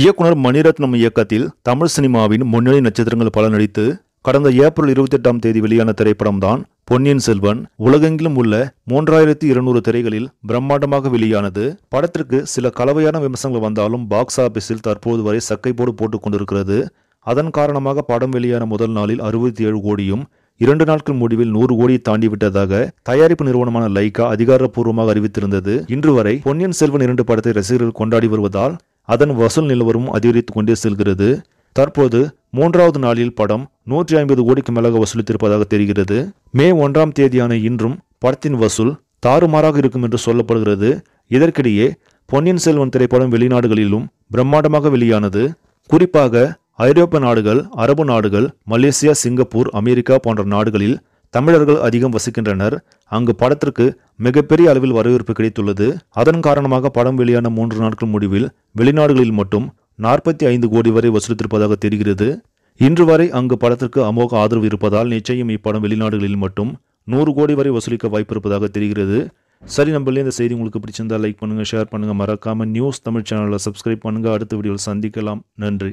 இயக்குனர் மணிரத்னம் இயக்கத்தில் தமிழ் சினிமாவின் முன்னணி நட்சத்திரங்கள் பல நடித்து கடந்த ஏப்ரல் இருபத்தி எட்டாம் தேதி வெளியான திரைப்படம்தான் பொன்னியின் செல்வன் உலகெங்கிலும் உள்ள மூன்றாயிரத்தி இருநூறு திரைகளில் பிரம்மாண்டமாக வெளியானது படத்திற்கு சில கலவையான விமர்சனங்கள் வந்தாலும் பாக்ஸ் ஆபீஸில் தற்போது வரை சக்கை போடு போட்டுக் கொண்டிருக்கிறது அதன் காரணமாக படம் வெளியான முதல் நாளில் அறுபத்தி ஏழு கோடியும் இரண்டு நாட்கள் முடிவில் நூறு கோடி தாண்டிவிட்டதாக தயாரிப்பு நிறுவனமான லைகா அதிகாரப்பூர்வமாக அறிவித்திருந்தது இன்று வரை பொன்னியின் செல்வன் இரண்டு படத்தை ரசிகர்கள் கொண்டாடி வருவதால் அதன் வசூல் நிலவரும் அதிகரித்துக் கொண்டே செல்கிறது தற்போது மூன்றாவது நாளில் படம் நூற்றி ஐம்பது கோடிக்கு மேலாக வசூலித்திருப்பதாக தெரிகிறது மே ஒன்றாம் தேதியான இன்றும் படத்தின் வசூல் தாறுமாறாக இருக்கும் என்று சொல்லப்படுகிறது இதற்கிடையே பொன்னியின் செல்வன் திரைப்படம் வெளிநாடுகளிலும் பிரம்மாண்டமாக வெளியானது குறிப்பாக ஐரோப்பிய நாடுகள் அரபு நாடுகள் மலேசியா சிங்கப்பூர் அமெரிக்கா போன்ற நாடுகளில் தமிழர்கள் அதிகம் வசிக்கின்றனர் அங்கு படத்திற்கு மிகப்பெரிய அளவில் வரவேற்பு கிடைத்துள்ளது அதன் காரணமாக படம் வெளியான மூன்று நாட்கள் முடிவில் வெளிநாடுகளில் மட்டும் நாற்பத்தி ஐந்து கோடி வரை வசூலித்திருப்பதாக தெரிகிறது இன்று வரை அங்கு படத்திற்கு அமோக ஆதரவு இருப்பதால் நிச்சயம் இப்படம் வெளிநாடுகளில் மட்டும் நூறு கோடி வரை வசூலிக்க வாய்ப்பு இருப்பதாக தெரிகிறது சரி நம்மளே இந்த செய்தி உங்களுக்கு பிடிச்சிருந்தால் லைக் பண்ணுங்கள் ஷேர் பண்ணுங்கள் மறக்காமல் நியூஸ் தமிழ் சேனலில் சப்ஸ்கிரைப் பண்ணுங்கள் அடுத்த வீடியோவில் சந்திக்கலாம் நன்றி